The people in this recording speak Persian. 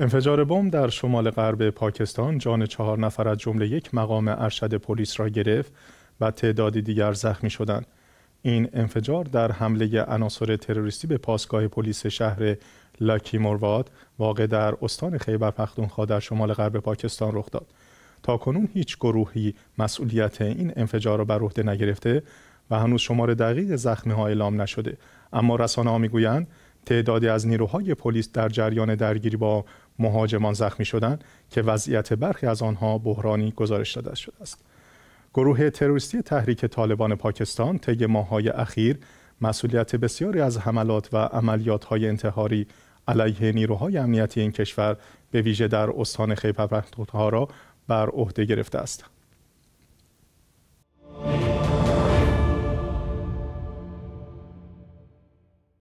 انفجار بم در شمال غرب پاکستان جان چهار نفر از جمله یک مقام ارشد پلیس را گرفت و تعدادی دیگر زخمی شدند. این انفجار در حمله عناصر تروریستی به پاسگاه پلیس شهر لاکی واقع در استان خیبر پختونخوا در شمال غرب پاکستان رخ داد. تا کنون هیچ گروهی مسئولیت این انفجار را بر عهده نگرفته و هنوز شمار دقیق زخمی ها اعلام نشده اما رسانه ها میگویند تعدادی از نیروهای پلیس در جریان درگیری با مهاجمان زخمی شدند که وضعیت برخی از آنها بحرانی گزارش داده شده است گروه تروریستی تحریک طالبان پاکستان طی ماههای اخیر مسئولیت بسیاری از حملات و عملیات‌های انتحاری علیه نیروهای امنیتی این کشور به ویژه در استان خیبر پختونخوا را بر عهده گرفته است